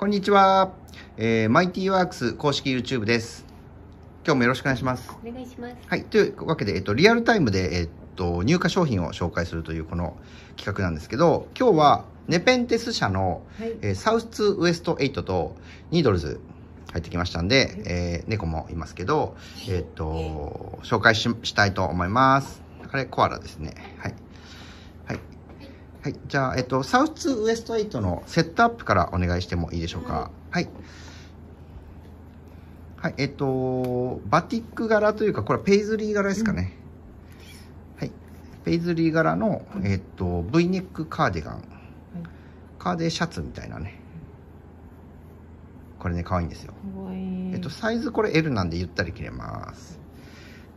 こんにちは、えー、マイティワークス公式 YouTube です。今日もよろしくお願いします。お願いします。はい、というわけで、えっと、リアルタイムで、えっと、入荷商品を紹介するというこの企画なんですけど、今日はネペンテス社の、はい、えー、サウスウエスト8とニードルズ入ってきましたんで、はい、えー、猫もいますけど、えっと、紹介したいと思います。あれ、コアラですね。はい。はい。じゃあ、えっと、サウスウエストエイトのセットアップからお願いしてもいいでしょうか。はい、はいはいえっと、バティック柄というか、これはペイズリー柄ですかね。うん、はい。ペイズリー柄の、えっと、V ネックカーディガン。カーデシャツみたいなね。これね、可愛いんですよ。えっと、サイズこれ L なんでゆったり着れます。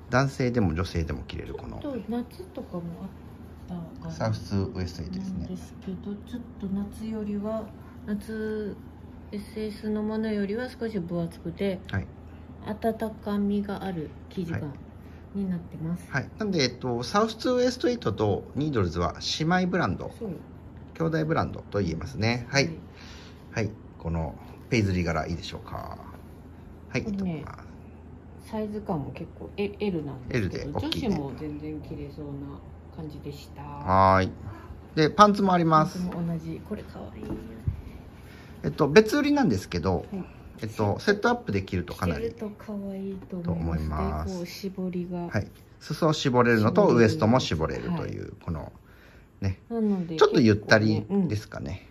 男性でも女性でも着れるこの。夏とかもあサウスウエストエイトですねですけどちょっと夏よりは夏 SS のものよりは少し分厚くて、はい、温かみがある生地が、はい、になってます、はい、なんで、えっと、サウスウエストエイトとニードルズは姉妹ブランド兄弟ブランドと言えますねはい、はい、このペイズリー柄いいでしょうかはい、ね、サイズ感も結構 L なんですけど L で女子も全然着れそうな感じでしたはいでパンツもあります同じこれかわいいえっと別売りなんですけど、はい、えっとセットアップできるとかなりと可愛いと思いますこう絞りがはい裾を絞れるのとウエストも絞れるという、はい、このねちょっとゆったりですかね、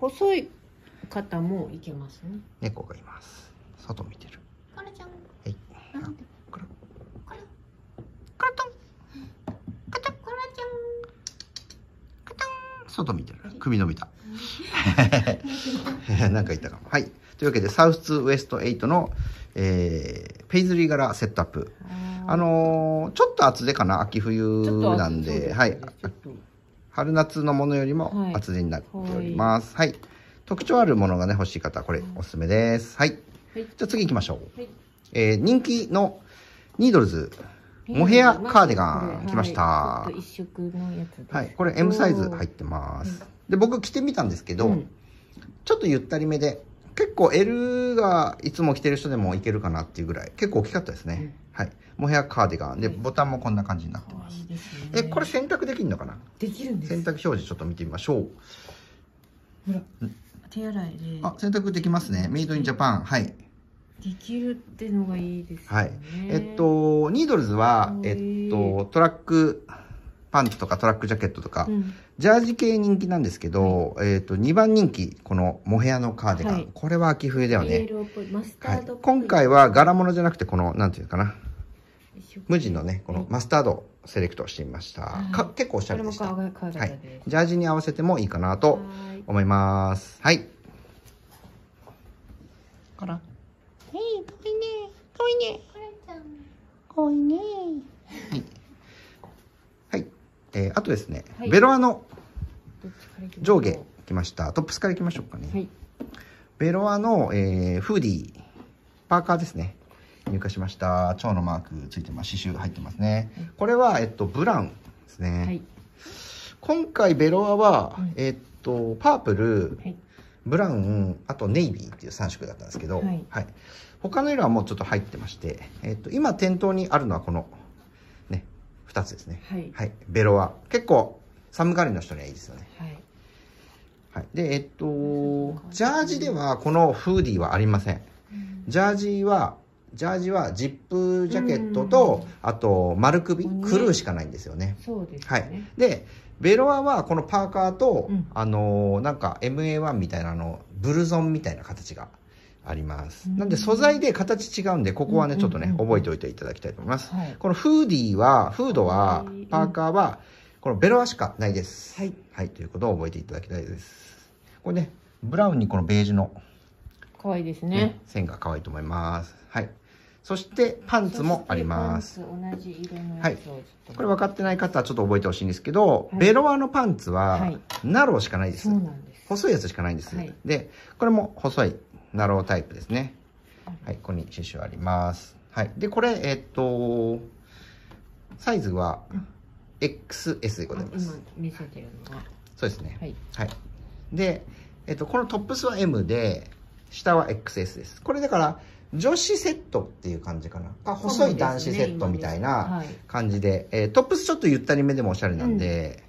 うん、細い方もいけますね猫がいます外見てるはい。カラトン。外見てる。首伸びた。なんか言ったかも。はい。というわけで、サウスウエスト8の、えー、ペイズリー柄セットアップ。あのー、ちょっと厚手かな、秋冬なんで、ではい。春夏のものよりも厚手になっております。はい。はい、特徴あるものがね、欲しい方、これおすすめです。はい。はい、じゃあ次行きましょう。はい、えー、人気のニードルズ。モヘアカーディガン来ました。一色のやつはい、これ M サイズ入ってます。で、僕着てみたんですけど、ちょっとゆったりめで、結構 L がいつも着てる人でもいけるかなっていうぐらい、結構大きかったですね。はい。モヘアカーディガン。で、ボタンもこんな感じになってます。え、これ選択できるのかなできるんです選択表示ちょっと見てみましょう。ほら、手洗いで。あ、選択できますね。メイドインジャパン。はい。きるってのがいいですね。はい。えっと、ニードルズは、えっと、トラックパンツとかトラックジャケットとか、うん、ジャージ系人気なんですけど、えっと、2番人気、このモヘアのカーディガン。はい、これは秋冬だよね。はい、今回は柄物じゃなくて、この、なんていうかな。無地のね、このマスタードセレクトしてみました。はい、か結構おしゃれでした。はい。ジャージに合わせてもいいかなと思います。はい。から。いね。いね。はい。はい。えー、あとですね、はい、ベロアの上下きました。トップスからいきましょうかね。はい、ベロアの、えー、フーディー、パーカーですね。入荷しました。蝶のマークついてます。刺繍入ってますね。これは、えっと、ブラウンですね。はい、今回ベロアは、えっと、パープル、ブラウン、あとネイビーっていう3色だったんですけど、はい、はい、他の色はもうちょっと入ってまして、えっと、今店頭にあるのはこの、ね、2つですね。はい。はい、ベロア結構、寒がりの人にはいいですよね。はい。はい、で、えっと、ジャージではこのフーディーはありません。ジャージは、ジャージはジップジャケットと、あと丸首、ね、クルーしかないんですよね。そうです、ね、はい。で、ベロアはこのパーカーと、うん、あの、なんか MA1 みたいなの、ブルゾンみたいな形が。あります。なんで素材で形違うんで、ここはね、ちょっとね、覚えておいていただきたいと思います。はい、このフーディーは、フードは、パーカーは、このベロアしかないです。はい。はい、ということを覚えていただきたいです。これね、ブラウンにこのベージュの、可愛いですね、線が可愛いと思います。はい。そしてパンツもあります。はい。これ分かってない方はちょっと覚えてほしいんですけど、はい、ベロアのパンツは、ナローしかないです。はい、細いやつしかないんです、はい、で、これも細いナロータイプですね。はい、ここに刺繍あります。はい。で、これ、えっと、サイズは XS でございます。見せてるのは。そうですね。はい。はい、で、えっと、このトップスは M で、下は XS です。これだから、女子セットっていう感じかな。あ細い男子セットみたいな感じで、でねはい、えー、トップスちょっとゆったりめでもおしゃれなんで、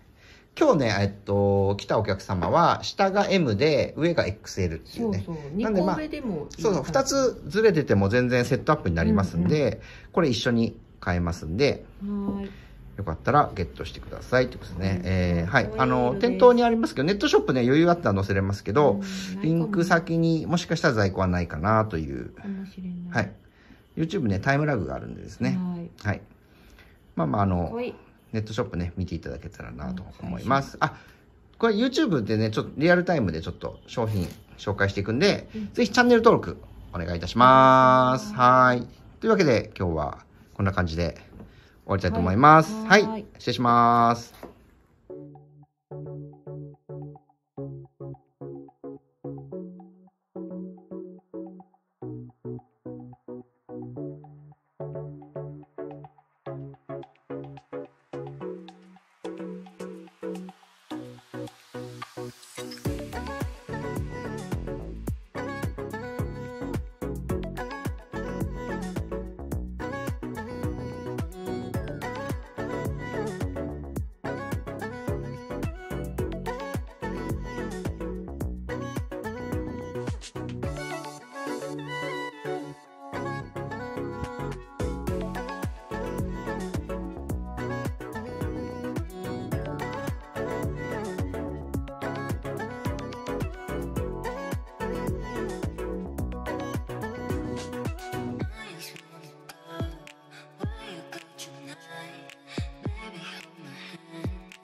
うん、今日ね、えっと、来たお客様は、下が M で、上が XL っていうね。そうそうなんで、まあ、いいそうそう、2つずれてても全然セットアップになりますんで、うんうん、これ一緒に買えますんで、はいよかったらゲットしてくださいってことですね。えー、はい。あの、店頭にありますけど、ネットショップね、余裕あったら載せれますけど、リンク先にもしかしたら在庫はないかなという。はい。YouTube ね、タイムラグがあるんでですね。はい。まあまあ、あの、ネットショップね、見ていただけたらなと思います。あ、これ YouTube でね、ちょっとリアルタイムでちょっと商品紹介していくんで、ぜひチャンネル登録お願いいたします。はい。というわけで、今日はこんな感じで。終わりたいと思います。はい、はい、失礼します。